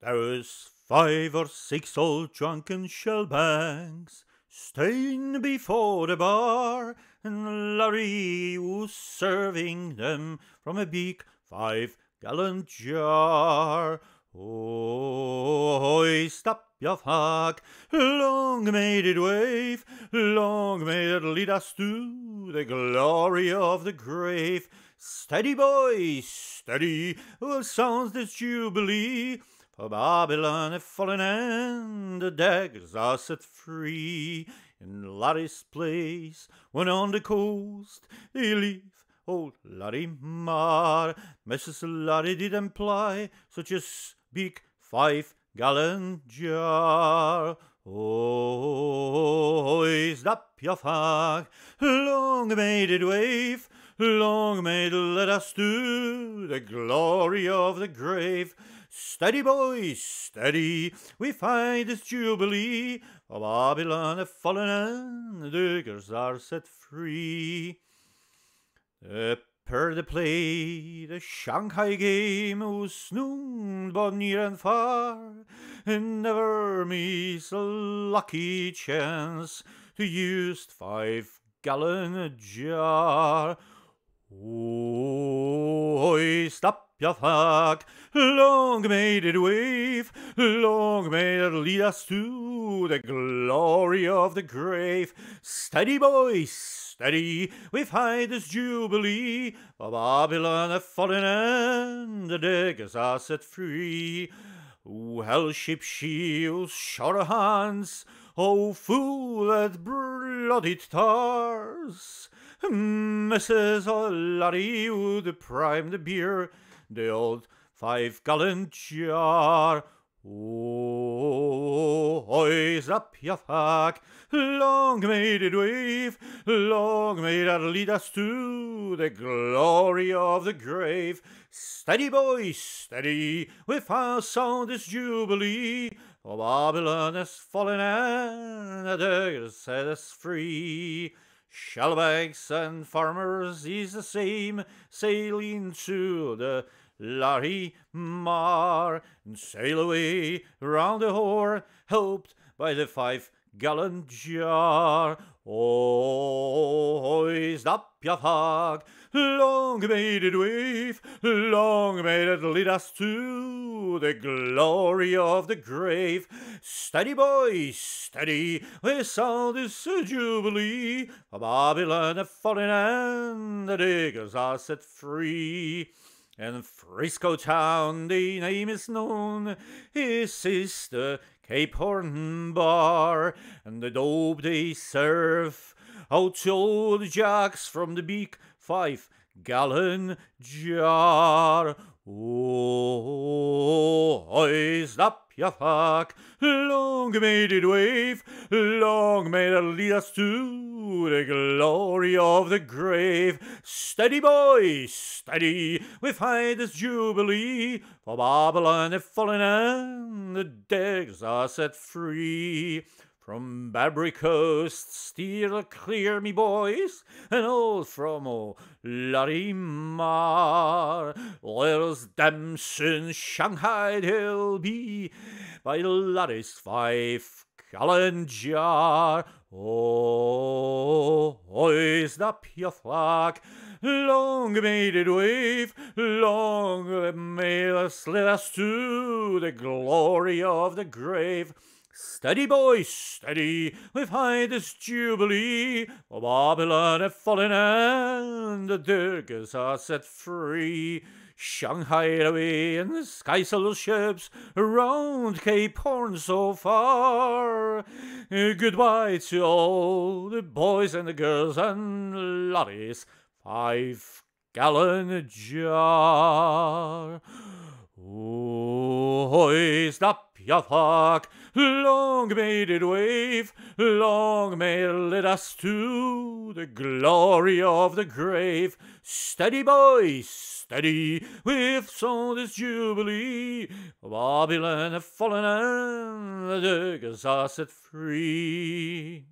There was five or six old drunken shellbanks staying before the bar, and Larry was serving them from a big five-gallon jar. Oh, hoist up your flag, long may it wave, long may it lead us to the glory of the grave. Steady, boys, steady, well sounds this jubilee. For Babylon hath fallen and the daggers are set free. In Lottie's place, when on the coast they leave old Lottie Mar. Mrs. Lottie did imply such a big five-gallon jar. Oh, hoist up your flag, long may it wave, long may it lead us to the glory of the grave. Steady, boys, steady, we find this jubilee. For Babylon have fallen and the diggers are set free. The play, the Shanghai game was snoon both near and far, and never miss a lucky chance to use five gallon jar. Hoist up your flag, long may it wave, long may it lead us to the glory of the grave. Steady, boys, steady, we've had this jubilee, for Babylon have fallen and the diggers are set free. Well, ship shields, shore hands, oh fool at bloodied tars! Mrs. O'Larry would prime the beer, the old five gallon jar. Oh, hoys up your fuck, long may it wave, long may that lead us to the glory of the grave. Steady, boys, steady, with our sound this jubilee, for oh, Babylon has fallen and the set us free. Shellbacks and farmers is the same, sailing to the Larry Mar, and sail away round the hoar, helped by the five gallon jar. Oh, hoist up your flag, long may it wave, long may it lead us to the glory of the grave. Steady, boys, steady, We sound is a jubilee. For Babylon have fallen and the diggers are set free. In Frisco town the name is known, his sister Cape Horn Bar, and the dope they serve. Out old jacks from the big five gallon jar. Oh, up your fuck. Long may it wave, long may it lead us to the glory of the grave. Steady, boy, steady, we fight this jubilee, for Babylon hath fallen and the decks are set free. From Barbary Coast, steer clear, me boys, and all from Larimar. There's them soon Shanghai he'll be by Larry's fife Calenjar. Oh, hoist up your flag, long may it wave, long may the us to the glory of the grave. Steady, boys, steady, we've had this jubilee. For Babylon have fallen and the Durgas are set free. Shanghai away and the skysail ships round Cape Horn so far. Eh, goodbye to all the boys and the girls and lorries, five gallon jar. Oh, hoist up Piathok, long may it wave, long may it lead us to the glory of the grave. Steady, boys, steady, we've sung this jubilee. Babylon have fallen and the diggers are set free.